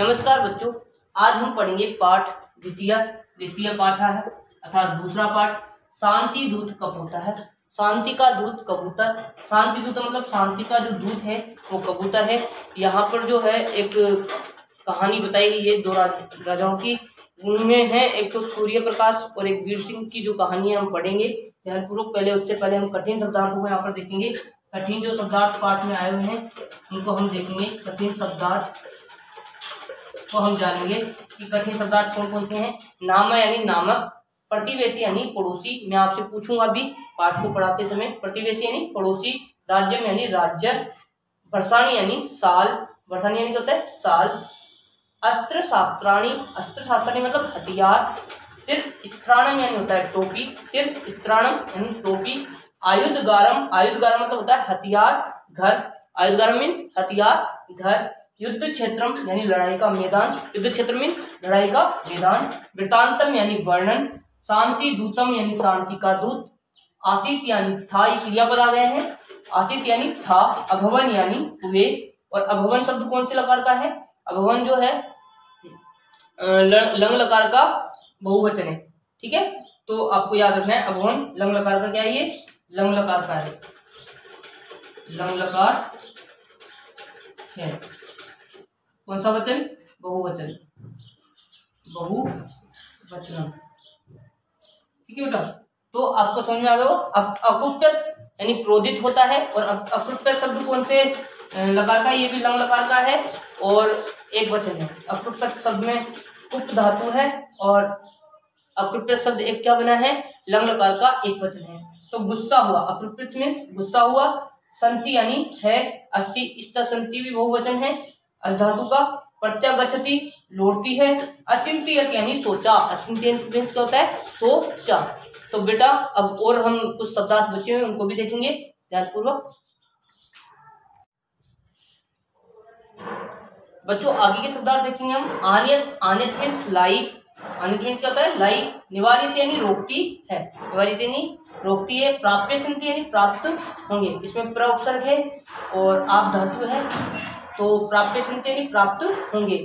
नमस्कार बच्चों आज हम पढ़ेंगे पाठ द्वितीय द्वितीय पाठ है अर्थात दूसरा पाठ शांति दूत कब होता है शांति का दूत कबूतर शांति दूत मतलब शांति का जो दूत है वो कबूतर है यहाँ पर जो है एक कहानी बताई गई है दो राजाओं की उनमें है एक तो सूर्य प्रकाश और एक वीर सिंह की जो कहानी है हम पढ़ेंगे ध्यानपूर्वक पहले उससे पहले हम कठिन शब्दार्थों को यहाँ पर देखेंगे कठिन जो शब्दार्थ पाठ में आए हुए हैं उनको हम देखेंगे कठिन शब्दार्थ तो हम जानेंगे कि कठिन शब्दार्थ कौन कौन से हैं नामा यानी नामक प्रतिवेशी यानी पड़ोसी मैं आपसे पूछूंगा अभी पाठ को पढ़ाते समय प्रतिवेशी यानी पड़ोसी राज्य में यानी राज्य बरसानी यानी साल बरसानी यानी क्या होता है साल अस्त्र शास्त्राणी अस्त्र शास्त्राणी मतलब हथियार सिर्फ स्त्राणम यानी होता है टोपी सिर्फ स्त्राणम यानी टोपी आयुध गारम आयुध गारम मतलब होता है हथियार घर आयुध गारम मीन्स हथियार घर युद्ध क्षेत्र यानी लड़ाई का मैदान युद्ध क्षेत्र में लड़ाई का मैदान वृतांतम यानी वर्णन शांति दूतम यानी शांति का दूत आसित यानी था क्रिया क्रियापद आ गए हैं आसित यानी था अभवन यानी हुए और अभवन शब्द कौन से लकार का है अभवन जो है लंग लकार का बहुवचन है ठीक है तो आपको याद रखना है अभवन लंग लकार का क्या है ये लंग लकार का है लंग लकार है कौन सा वचन बहुवचन बहुवचन ठीक है बेटा तो आपको समझ में आ गया अप, अकुत्तर यानी क्रोधित होता है और अप, अकुत्तर शब्द कौन से लकार का ये भी लंग लकार का है और एक वचन है अकुत्तर शब्द में कुप धातु है और अकृप्रित शब्द एक क्या बना है लंग लकार का एक वचन है तो गुस्सा हुआ अकृप्रित मीन्स गुस्सा हुआ संति यानी है अस्थि इस संति भी बहुवचन है अजधातु का प्रत्यागछति लौटती है अचिंत्यत यानी सोचा अचिंत क्या होता है सोचा तो बेटा अब और हम कुछ शब्दार्थ बचे हुए उनको भी देखेंगे ध्यानपूर्वक बच्चों आगे के शब्दार्थ देखेंगे हम आनियत आनित मीन्स लाइक आनित मीन्स क्या होता है लाइक निवारित यानी रोकती है निवारित यानी रोकती है प्राप्त यानी प्राप्त होंगे इसमें प्र उपसर्ग है और आप धातु है तो प्राप्त सुनते संतेनी प्राप्त होंगे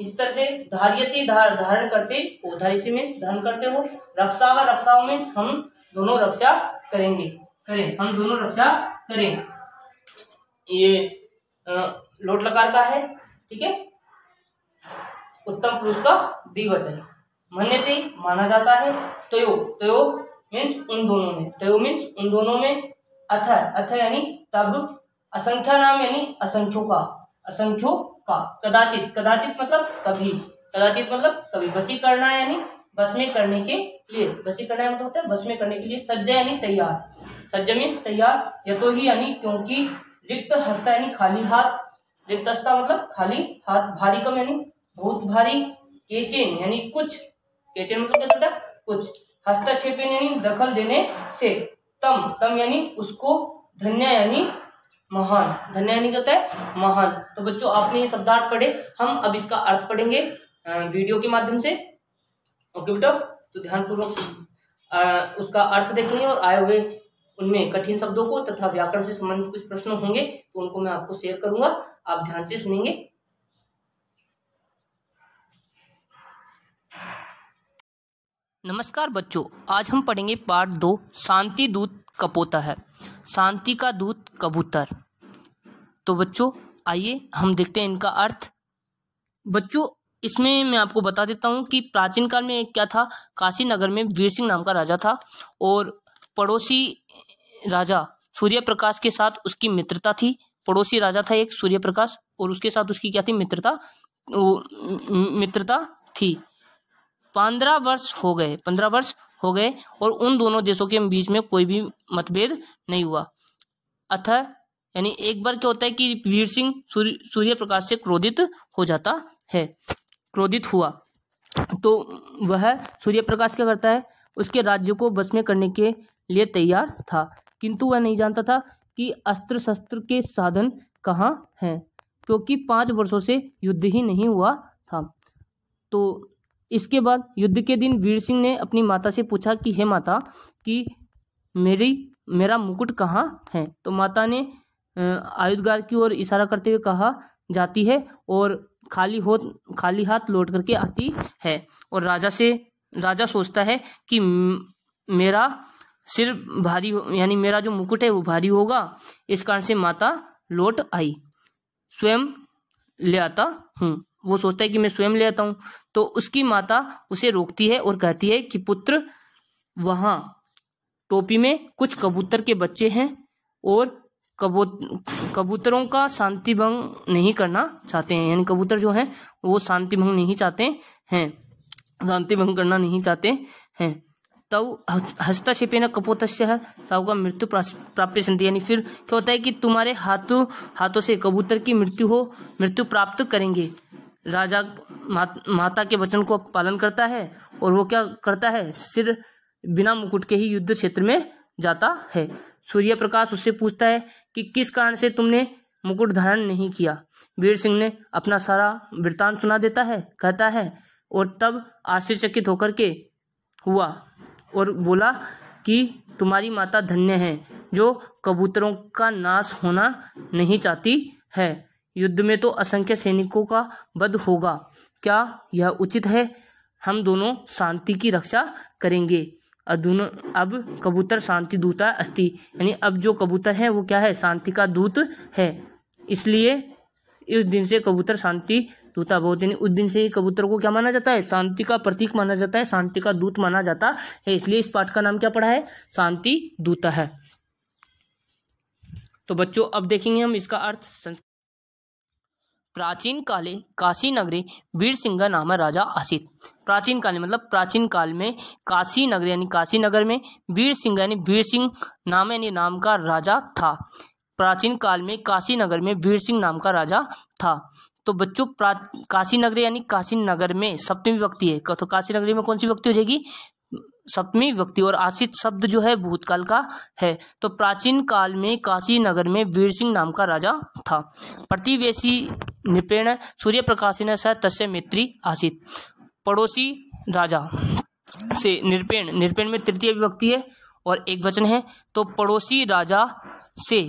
इस तरह से धार्य से धारण करते हो धार्य से मीन्स धारण करते हो रक्षा व रक्षा मीन्स हम दोनों रक्षा करेंगे करें हम दोनों रक्षा करें ये लोट लकार का है ठीक है उत्तम पुरुष का द्विवचन मन्यते माना जाता है तयो तयो मीन्स उन दोनों में तयो मीन्स उन दोनों में अथ अथ यानी तब असंख्या नाम यानी असंख्यो का असंख्यो का कदाचित कदाचित मतलब कभी कदाचित मतलब कभी बसी करना यानी बस में करने के लिए बसी करना मतलब होता है बस में करने के लिए सज्जा यानी तैयार सज्जा मीन्स तैयार या तो ही यानी क्योंकि रिक्त हस्ता यानी खाली हाथ रिक्त हस्ता मतलब खाली हाथ भारी कम यानी बहुत भारी केचेन यानी कुछ केचेन मतलब क्या होता है कुछ हस्तक्षेपेन यानी दखल देने से तम तम यानी उसको धन्य यानी महान धन्य यानी होता है महान तो बच्चों आपने ये शब्दार्थ पढ़े हम अब इसका अर्थ पढ़ेंगे वीडियो के माध्यम से ओके बेटा तो ध्यानपूर्वक उसका अर्थ देखेंगे और आए हुए उनमें कठिन शब्दों को तथा व्याकरण से संबंधित कुछ प्रश्न होंगे तो उनको मैं आपको शेयर करूंगा आप ध्यान से सुनेंगे नमस्कार बच्चों आज हम पढ़ेंगे पार्ट दो शांति दूत कपोता है शांति का दूत कबूतर तो बच्चों आइए हम देखते हैं इनका अर्थ बच्चों इसमें मैं आपको बता देता हूँ कि प्राचीन काल में क्या था काशी नगर में वीर सिंह नाम का राजा था और पड़ोसी राजा सूर्य प्रकाश के साथ उसकी मित्रता थी पड़ोसी राजा था एक सूर्य प्रकाश और उसके साथ उसकी क्या थी मित्रता मित्रता थी पंद्रह वर्ष हो गए पंद्रह वर्ष हो गए और उन दोनों देशों के बीच में कोई भी मतभेद नहीं हुआ अतः यानी एक बार क्या होता है कि वीर सिंह सूर्य सूर्य प्रकाश से क्रोधित हो जाता है क्रोधित हुआ तो वह सूर्य प्रकाश क्या करता है उसके राज्य को बस में करने के लिए तैयार था किंतु वह नहीं जानता था कि अस्त्र शस्त्र के साधन कहाँ हैं क्योंकि पाँच वर्षों से युद्ध ही नहीं हुआ था तो इसके बाद युद्ध के दिन वीर सिंह ने अपनी माता से पूछा कि हे माता कि मेरी मेरा मुकुट कहाँ है तो माता ने आयुधगार की ओर इशारा करते हुए कहा जाती है और खाली हो खाली हाथ लौट करके आती है और राजा से राजा सोचता है कि मेरा सिर भारी यानी मेरा जो मुकुट है वो भारी होगा इस कारण से माता लौट आई स्वयं ले आता हूँ वो सोचता है कि मैं स्वयं ले आता हूँ तो उसकी माता उसे रोकती है और कहती है कि पुत्र वहाँ टोपी में कुछ कबूतर के बच्चे हैं और कबूत कबूतरों का शांति भंग नहीं करना चाहते हैं यानी कबूतर जो हैं वो शांति भंग नहीं चाहते हैं शांति भंग करना नहीं चाहते हैं हस्तक्षेपे न कपोतस्य साहु का मृत्यु प्राप्त संति यानी फिर क्या होता है कि तुम्हारे हाथों हाथों से कबूतर की मृत्यु हो मृत्यु प्राप्त करेंगे राजा माता के वचन को पालन करता है और वो क्या करता है सिर बिना मुकुट के ही युद्ध क्षेत्र में जाता है सूर्य प्रकाश उससे पूछता है कि किस कारण से तुमने मुकुट धारण नहीं किया वीर सिंह ने अपना सारा वृतांत सुना देता है कहता है और तब आश्चर्यचकित होकर के हुआ और बोला कि तुम्हारी माता धन्य है जो कबूतरों का नाश होना नहीं चाहती है युद्ध में तो असंख्य सैनिकों का वध होगा क्या यह उचित है हम दोनों शांति की रक्षा करेंगे अधुन अब कबूतर शांति दूता अस्ति यानी अब जो कबूतर है वो क्या है शांति का दूत है इसलिए इस दिन से कबूतर शांति दूता बहुत यानी उस दिन से ही कबूतर को क्या माना जाता है शांति का प्रतीक माना जाता है शांति का दूत माना जाता है इसलिए इस पाठ का नाम क्या पड़ा है शांति दूता है तो बच्चों अब देखेंगे हम इसका अर्थ संस्कृत प्राचीन काले काशी नगरी वीर सिंह नाम राजा आसित प्राचीन काल मतलब प्राचीन काल में काशी नगर यानी काशी नगर में वीर सिंह यानी वीर सिंह नाम यानी नाम का राजा था प्राचीन काल में काशी नगर में वीर सिंह नाम का राजा था तो बच्चों काशी नगरी यानी काशी नगर में सप्तमी व्यक्ति है तो काशी नगरी में कौन सी व्यक्ति हो जाएगी सप्तमी व्यक्ति और आशित शब्द जो है भूतकाल का है तो प्राचीन काल में काशी नगर में वीर सिंह नाम का राजा था प्रतिवेशी निपेण सूर्य प्रकाशन सह तस्य मित्री आशित पड़ोसी राजा से निरपेण निरपेण में तृतीय व्यक्ति है और एक वचन है तो पड़ोसी राजा से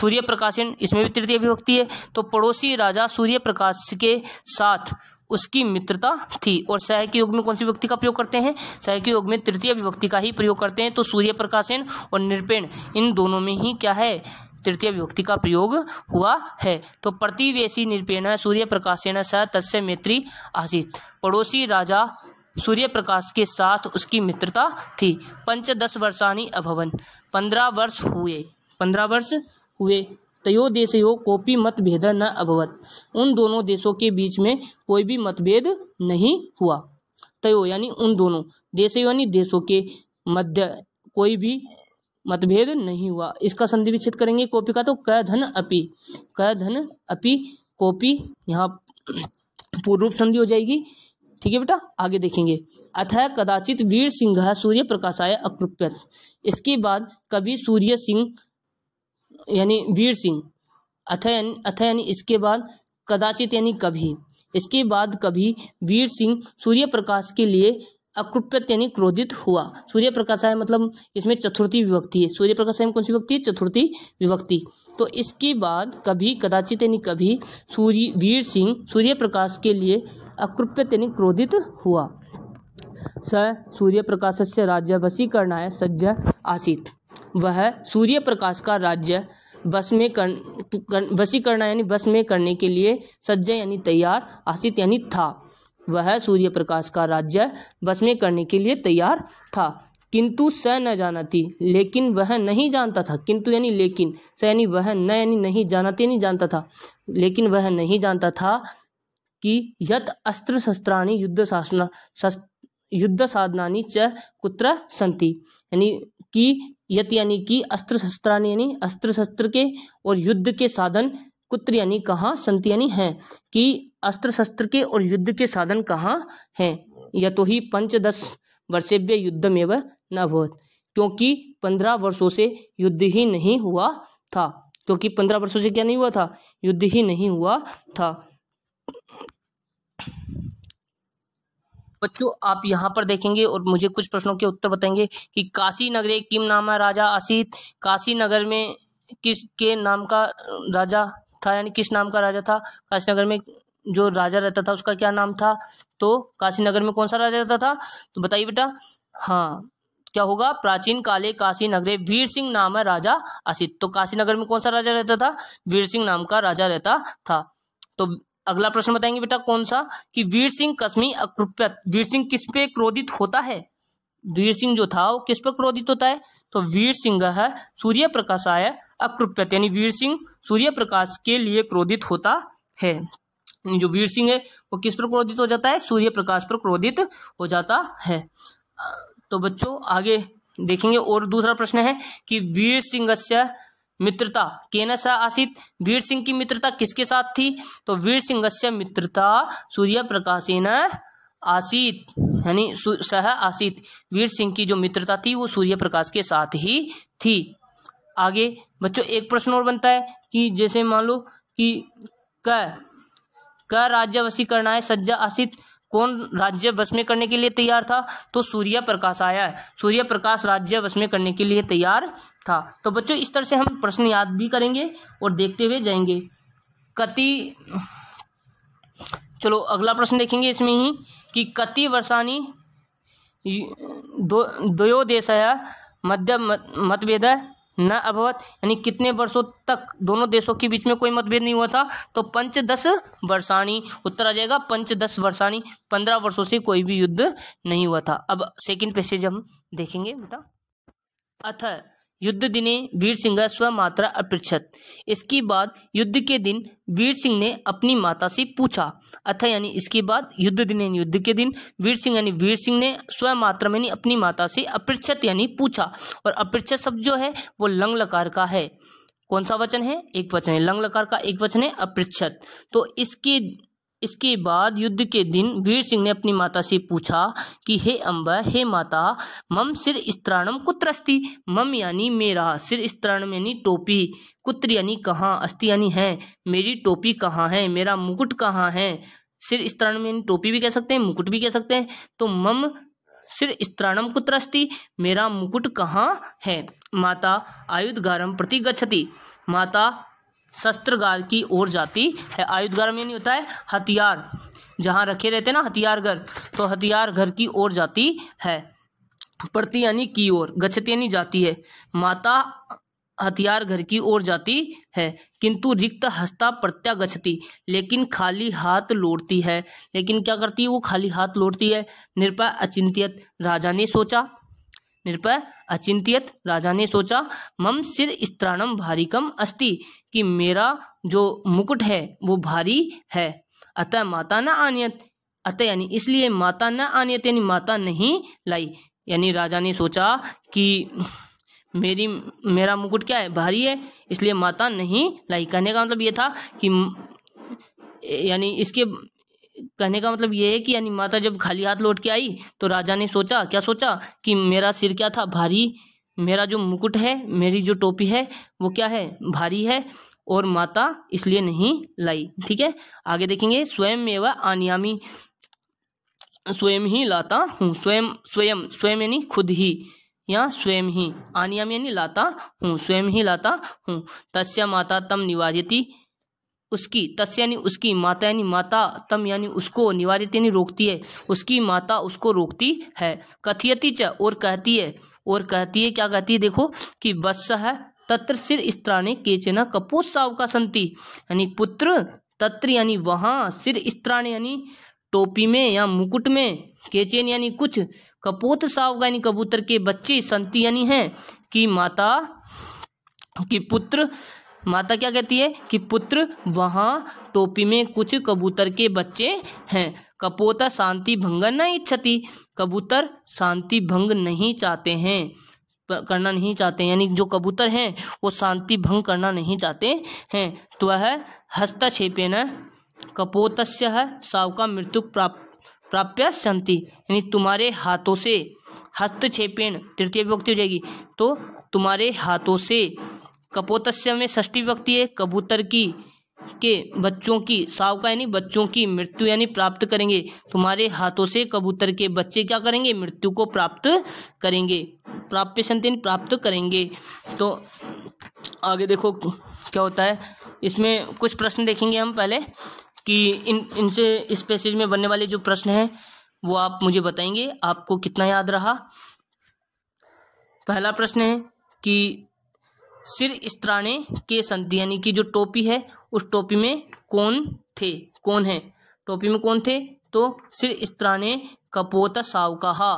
सूर्य प्रकाशन इसमें भी तृतीय विभक्ति है तो पड़ोसी राजा सूर्य प्रकाश के साथ उसकी मित्रता थी और सह के योग में कौन सी व्यक्ति का प्रयोग करते हैं सह के योग में तृतीय विभक्ति का ही प्रयोग करते हैं तो सूर्य प्रकाशन और निरपेण इन दोनों में ही क्या है तृतीय विभक्ति का प्रयोग हुआ है तो प्रतिवेशी निरपेण सूर्य प्रकाशन स तस्य मैत्री आसित पड़ोसी राजा सूर्य प्रकाश के साथ उसकी मित्रता थी पंचदश वर्षानी अभवन पंद्रह वर्ष हुए पंद्रह वर्ष हुए तयो देशयो कोपी मतभेद न अभवत उन दोनों देशों के बीच में कोई भी मतभेद नहीं हुआ तयो यानी उन दोनों देशों यानी देशों के मध्य कोई भी मतभेद नहीं हुआ इसका संधि विच्छेद करेंगे कॉपी का तो क धन अपि क धन अपि कॉपी यहाँ पूर्व रूप संधि हो जाएगी ठीक है बेटा आगे देखेंगे अथ कदाचित वीर सिंह सूर्य प्रकाशाय अकृप्यत इसके बाद कभी सूर्य सिंह यानी वीर सिंह अथ यानी अथ यानी इसके बाद कदाचित यानी कभी इसके बाद कभी वीर सिंह सूर्य प्रकाश के लिए अकृप्यत यानी क्रोधित हुआ सूर्य प्रकाश है मतलब इसमें चतुर्थी विभक्ति है सूर्य प्रकाश में कौन सी विभक्ति है चतुर्थी विभक्ति तो इसके बाद कभी कदाचित यानी कभी सूर्य वीर सिंह सूर्य प्रकाश के लिए अकृप्यत यानी क्रोधित हुआ स सूर्य प्रकाश से राज्यवशीकरणाय सज्ज आसित वह सूर्य प्रकाश का राज्य बस में कर, कर वसी करना यानी बस में करने के लिए सज्ज यानी तैयार आसित यानी था वह सूर्य प्रकाश का राज्य बस में करने के लिए तैयार था किंतु स न जाना थी लेकिन वह नहीं जानता था किंतु यानी लेकिन स यानी वह न यानी नहीं जाना थी नहीं जानता था लेकिन वह नहीं जानता था कि यत अस्त्र शस्त्राणी युद्ध शासना शस्त्र युद्ध साधनानी च कुत्र संति यानी कि यत यानी कि अस्त्र शस्त्राणी यानी अस्त्र शस्त्र के और युद्ध के साधन कुत्र यानी कहाँ संत यानी हैं कि अस्त्र शस्त्र के और युद्ध के साधन कहाँ हैं या तो ही पंचदश वर्षेभ्य में न अभवत क्योंकि पंद्रह वर्षों से युद्ध ही नहीं हुआ था क्योंकि पंद्रह वर्षों से क्या नहीं हुआ था युद्ध ही नहीं हुआ था बच्चों आप यहाँ पर देखेंगे और मुझे कुछ प्रश्नों के उत्तर बताएंगे कि काशी नगर एक नाम है राजा आसित काशी नगर में किस के नाम का राजा था यानी किस नाम का राजा था काशी नगर में जो राजा रहता था उसका क्या नाम था तो काशी नगर में कौन सा राजा रहता था तो बताइए बेटा हाँ क्या होगा प्राचीन काले काशी नगरे वीर सिंह नाम है राजा असित तो काशी नगर में कौन सा राजा रहता था वीर सिंह नाम का राजा रहता था तो अगला प्रश्न बताएंगे बेटा कौन सा कि वीर सिंह कश्मी अकृप्यत वीर सिंह किस पे क्रोधित होता है वीर सिंह जो था वो किस पर क्रोधित होता है तो वीर सिंह है सूर्य प्रकाश आय अकृप्यत यानी वीर सिंह सूर्य प्रकाश के लिए क्रोधित होता है जो वीर सिंह है वो किस पर क्रोधित हो जाता है सूर्य प्रकाश पर क्रोधित हो जाता है तो बच्चों आगे देखेंगे और दूसरा प्रश्न है कि वीर सिंह मित्रता केन सा आसित वीर सिंह की मित्रता किसके साथ थी तो वीर सिंह से मित्रता सूर्य प्रकाशेन आसित यानी सह आसित वीर सिंह की जो मित्रता थी वो सूर्य प्रकाश के साथ ही थी आगे बच्चों एक प्रश्न और बनता है कि जैसे मान लो कि क क राज्य वसी करना है सज्जा आसित कौन राज्य वश में करने के लिए तैयार था तो सूर्य प्रकाश आया है सूर्य प्रकाश राज्य वश में करने के लिए तैयार था तो बच्चों इस तरह से हम प्रश्न याद भी करेंगे और देखते हुए जाएंगे कति चलो अगला प्रश्न देखेंगे इसमें ही कि कति वर्षानी दो देश है मध्य मतभेद न अभवत यानी कितने वर्षों तक दोनों देशों के बीच में कोई मतभेद नहीं हुआ था तो पंचदश वर्षाणी उत्तर आ जाएगा पंचदश वर्षाणी पंद्रह वर्षों से कोई भी युद्ध नहीं हुआ था अब सेकंड पैसेज हम देखेंगे बेटा अथ युद्ध दिने वीर सिंह स्व मात्रा अपृक्षत इसके बाद युद्ध के दिन वीर सिंह ने अपनी माता से पूछा अतः यानी इसके बाद युद्ध दिन यानी युद्ध के दिन वीर सिंह यानी वीर सिंह ने स्वयं मात्रा में अपनी माता से अपृक्षत यानी पूछा और अपृक्षत शब्द जो है वो लंग लकार का है कौन सा वचन है एक वचन है लंग लकार का एक वचन है अपृक्षत तो इसके इसके बाद युद्ध के दिन वीर सिंह ने अपनी माता से पूछा कि हे अम्बा हे माता मम सिर स्त्राणम कुत्र अस्थि मम यानी मेरा सिर स्त्राणम यानी टोपी कुत्र यानी कहाँ अस्थि यानी है मेरी टोपी कहाँ है मेरा मुकुट कहाँ है सिर स्त्राणम यानी टोपी भी कह सकते हैं मुकुट भी कह सकते हैं तो मम सिर स्त्राणम कुत्र मेरा मुकुट कहाँ है माता आयुध गारम प्रति गच्छति माता शस्त्रगार की ओर जाती है आयुधगार में नहीं होता है हथियार जहाँ रखे रहते हैं ना हथियार घर तो हथियार घर की ओर जाती है प्रति यानी की ओर गच्छती यानी जाती है माता हथियार घर की ओर जाती है किंतु रिक्त हस्ता प्रत्यागछती लेकिन खाली हाथ लौटती है लेकिन क्या करती है वो खाली हाथ लौटती है निरपा अचिंत्यत राजा ने सोचा निरप अचिंत्यत राजा ने सोचा मम सिर स्त्राणम भारीकम अस्ति कि मेरा जो मुकुट है वो भारी है अतः माता न आनियत अतः यानी इसलिए माता न आनियत यानी माता नहीं लाई यानी राजा ने सोचा कि मेरी मेरा मुकुट क्या है भारी है इसलिए माता नहीं लाई कहने का मतलब ये था कि यानी इसके कहने का मतलब ये है कि यानी माता जब खाली हाथ लौट के आई तो राजा ने सोचा क्या सोचा कि मेरा सिर क्या था भारी मेरा जो मुकुट है मेरी जो टोपी है वो क्या है भारी है और माता इसलिए नहीं लाई ठीक है आगे देखेंगे स्वयं मेवा अनियामी स्वयं ही लाता हूँ स्वयं स्वयं स्वयं यानी खुद ही या स्वयं ही अनियम यानी लाता हूँ स्वयं ही लाता हूँ तस्य माता तम निवारियती उसकी तस् यानी उसकी माता यानी माता तम यानी उसको निवारित यानी रोकती है उसकी माता उसको रोकती है कथियती च और कहती है और कहती है क्या कहती है देखो कि वत्स है तत्र सिर स्त्राणे केचना कपोत्साव का संति यानी पुत्र तत्र यानी वहाँ सिर स्त्राणी यानी टोपी में या मुकुट में केचेन यानी कुछ कपोत का यानी कबूतर के बच्चे संति यानी है कि माता कि पुत्र माता क्या कहती है कि पुत्र वहाँ टोपी में कुछ कबूतर के बच्चे हैं कपोता शांति भंग न इच्छति कबूतर शांति भंग नहीं चाहते हैं करना नहीं चाहते यानी जो कबूतर हैं वो शांति भंग करना नहीं चाहते हैं तो वह हस्तक्षेपे न कपोत है सावका मृत्यु प्राप्त प्राप्य शांति यानी तुम्हारे हाथों से हस्तक्षेपेण तृतीय विभक्ति हो जाएगी तो तुम्हारे हाथों से कपोतस्य में षष्ठी व्यक्ति है कबूतर की के बच्चों की साव का यानी बच्चों की मृत्यु यानी प्राप्त करेंगे तुम्हारे हाथों से कबूतर के बच्चे क्या करेंगे मृत्यु को प्राप्त करेंगे प्राप्य संतान प्राप्त करेंगे तो आगे देखो क्या होता है इसमें कुछ प्रश्न देखेंगे हम पहले कि इन इनसे इस पैसेज में बनने वाले जो प्रश्न हैं वो आप मुझे बताएंगे आपको कितना याद रहा पहला प्रश्न है कि सिर स्त्राणे के संधि यानी कि जो टोपी है उस टोपी में कौन थे कौन है टोपी में कौन थे तो सिर स्त्राणे कपोत कहा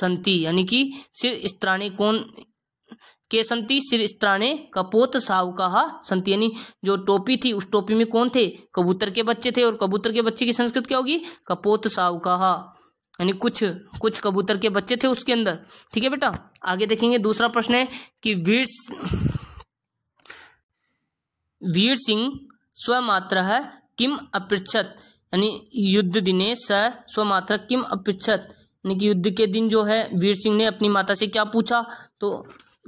संति यानी कि सिर स्त्राणे कौन के संति सिर स्त्राणे कपोत सावकाहा संति यानी जो टोपी थी उस टोपी में कौन थे कबूतर के बच्चे थे और कबूतर के बच्चे की संस्कृत क्या होगी कपोत कहा यानी कुछ कुछ कबूतर के बच्चे थे उसके अंदर ठीक है बेटा आगे देखेंगे दूसरा प्रश्न है कि वीर वीर सिंह स्वमात्र है किम अपृक्षत यानी युद्ध दिने स स्वमात्र किम अपृक्षत यानी कि युद्ध के दिन जो है वीर सिंह ने अपनी माता से क्या पूछा तो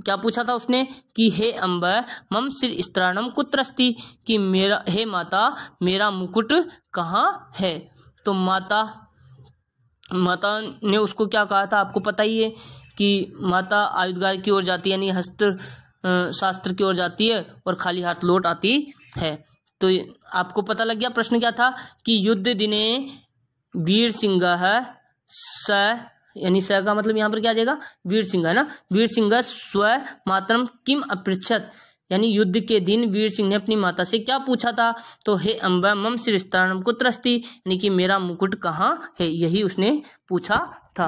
क्या पूछा था उसने कि हे अम्ब मम सिर स्त्राणम कुत्रस्ती कि मेरा हे माता मेरा मुकुट कहाँ है तो माता माता ने उसको क्या कहा था आपको पता ही है कि माता आयुधगार की ओर जाती है यानी हस्त शास्त्र की ओर जाती है और खाली हाथ लौट आती है तो आपको पता लग गया प्रश्न क्या था कि युद्ध दिने वीर सिंह स यानी स का मतलब यहाँ पर क्या आ जाएगा वीर सिंह है ना वीर सिंह स्व मातरम किम अपृक्षत यानी युद्ध के दिन वीर सिंह ने अपनी माता से क्या पूछा था तो हे अम्बा मम श्रीस्तानम कुत्रस्ती यानी कि मेरा मुकुट कहाँ है यही उसने पूछा था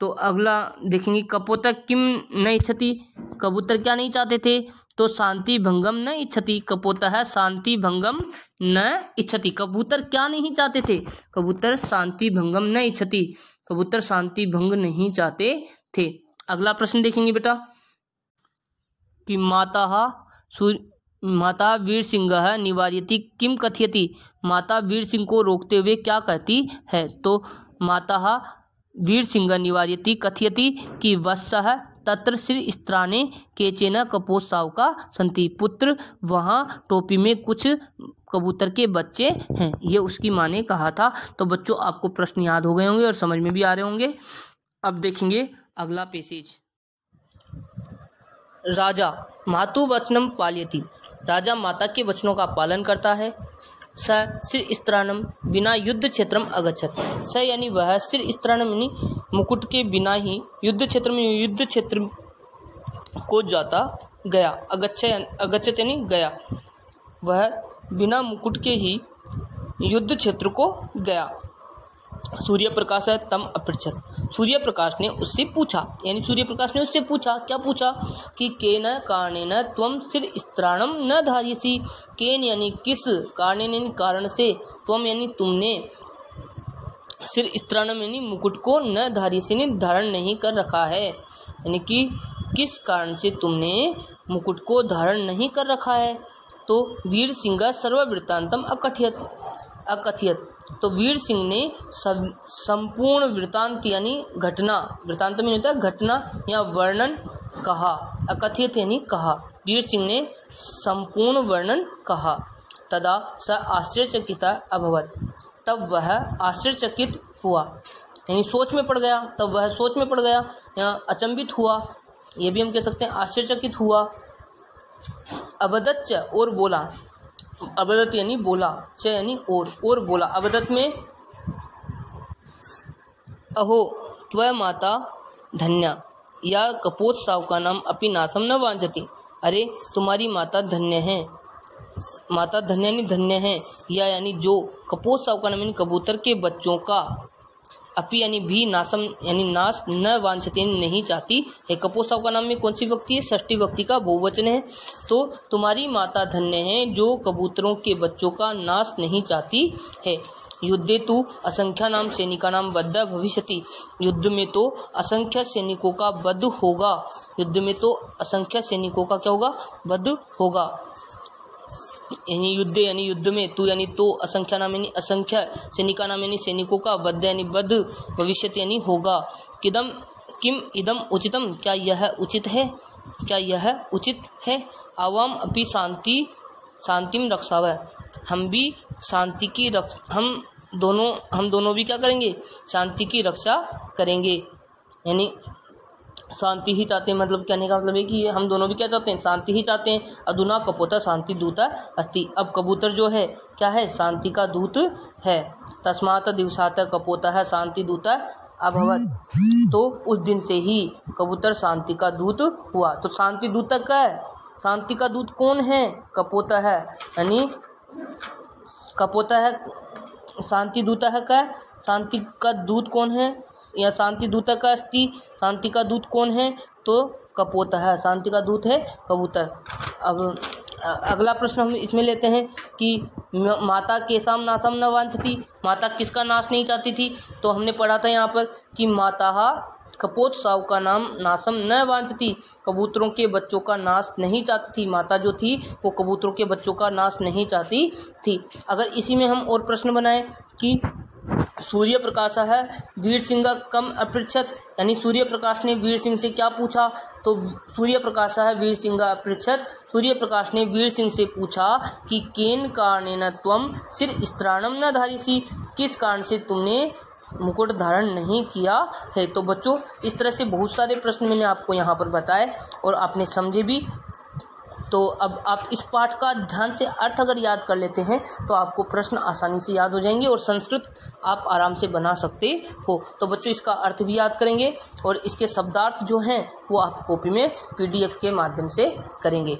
तो अगला देखेंगे कपोतक किम न इच्छती कबूतर क्या नहीं चाहते थे तो शांति भंगम न इच्छती कपोता है शांति भंगम न इच्छती कबूतर क्या नहीं चाहते थे कबूतर शांति भंगम न इच्छती कबूतर शांति भंग नहीं चाहते थे अगला प्रश्न देखेंगे बेटा कि माता माता वीर सिंह निवार्यति किम कथियती माता वीर सिंह को रोकते हुए क्या कहती है तो माता वीर सिंह निवार्यति कथयति कि वत्सः तत्र श्री स्त्राने केचेना कपोत्साव का संति पुत्र वहाँ टोपी में कुछ कबूतर के बच्चे हैं ये उसकी माँ ने कहा था तो बच्चों आपको प्रश्न याद हो गए होंगे और समझ में भी आ रहे होंगे अब देखेंगे अगला पेसेज राजा मातु वचनम पालयती राजा माता के वचनों का पालन करता है स सिर स्त्राणम बिना युद्ध क्षेत्रम अगछत स यानी वह सिर स्त्राणम यानी मुकुट के बिना ही युद्ध क्षेत्र में युद्ध क्षेत्र को जाता गया अगछ अगछत यानी गया वह बिना मुकुट के ही युद्ध क्षेत्र को गया सूर्य प्रकाश है तम अपृछत सूर्य प्रकाश ने उससे पूछा यानी सूर्य प्रकाश ने उससे पूछा क्या पूछा कि के न कारण न त्वम सिर स्त्राणम न धारियसी केन यानी किस कारण यानी कारण से तम यानी तुमने सिर स्त्राणम यानी मुकुट को न धारियसी ने धारण नहीं कर रखा है यानी कि किस कारण से तुमने मुकुट को धारण नहीं कर रखा है तो वीर सिंह सर्ववृत्तांतम अकथियत अकथियत तो वीर सिंह ने सब संपूर्ण वृतांत यानी घटना वृतांत में होता है घटना या वर्णन कहा अकथित यानी कहा वीर सिंह ने संपूर्ण वर्णन कहा तदा स आश्चर्यचकिता अभवत तब वह आश्चर्यचकित हुआ यानी सोच में पड़ गया तब वह सोच में पड़ गया या अचंभित हुआ यह भी हम कह सकते हैं आश्चर्यचकित हुआ अवदच और बोला अबदत यानी बोला च यानी और और बोला अबदत में अहो त्व माता धन्या या कपोत्साव का नाम अपनी नासम न वांछती अरे तुम्हारी माता धन्य है माता धन्य यानी धन्य है या यानी जो कपोत्साव का नाम यानी कबूतर के बच्चों का अपी यानी भी नासम यानी नाश न वांछते नहीं चाहती है कपोसाव का नाम में कौन सी व्यक्ति है ष्टी व्यक्ति का बहुवचन है तो तुम्हारी माता धन्य है जो कबूतरों के बच्चों का नाश नहीं चाहती है युद्धे तो असंख्या नाम सैनिका नाम बद्ध भविष्य युद्ध में तो असंख्य सैनिकों का बद्ध होगा युद्ध में तो असंख्य सैनिकों का क्या होगा बद्ध होगा यानी युद्ध यानी युद्ध में तू यानी तो असंख्या नाम यानी असंख्य सैनिका नाम यानी सैनिकों का बद्ध यानी बद्ध भविष्य यानी होगा किदम किम इदम उचितम क्या यह उचित है क्या यह उचित है आवाम अपनी शांति शांति में रक्षाव हम भी शांति की रक्ष हम दोनों हम दोनों भी क्या करेंगे शांति की रक्षा करेंगे यानी शांति ही चाहते हैं मतलब कहने का मतलब है कि हम दोनों भी क्या चाहते हैं शांति ही चाहते हैं अधुना कपोता शांति दूता अस्ति अब कबूतर जो है क्या है शांति का दूत है तस्मात दिवसात कपोता है शांति दूता अभवत तो उस दिन से ही कबूतर शांति का दूत हुआ तो शांति दूत का है शांति का दूत कौन है कपोता है यानी कपोता है शांति दूता है का शांति का दूत कौन है या शांति दूतक का अस्थि शांति का दूत कौन है तो कपोता है शांति का दूत है कबूतर अब अगला प्रश्न हम इसमें लेते हैं कि माता के साम नासम न वांछती माता किसका नाश नहीं चाहती थी तो हमने पढ़ा था यहाँ पर कि माता कपोत साव का नाम नासम न वांछती कबूतरों के बच्चों का नाश नहीं चाहती थी माता जो थी वो कबूतरों के बच्चों का नाश नहीं चाहती थी अगर इसी में हम और प्रश्न बनाएं कि सूर्य प्रकाश है वीर सिंह कम अपृक्षत यानी सूर्य प्रकाश ने वीर सिंह से क्या पूछा तो सूर्य प्रकाश है वीर सिंह अपृक्षत सूर्य प्रकाश ने वीर सिंह से पूछा कि केन न तुम सिर स्त्राणम न धारिसी किस कारण से तुमने मुकुट धारण नहीं किया है तो बच्चों इस तरह से बहुत सारे प्रश्न मैंने आपको यहाँ पर बताए और आपने समझे भी तो अब आप इस पाठ का ध्यान से अर्थ अगर याद कर लेते हैं तो आपको प्रश्न आसानी से याद हो जाएंगे और संस्कृत आप आराम से बना सकते हो तो बच्चों इसका अर्थ भी याद करेंगे और इसके शब्दार्थ जो हैं वो आप कॉपी में पीडीएफ के माध्यम से करेंगे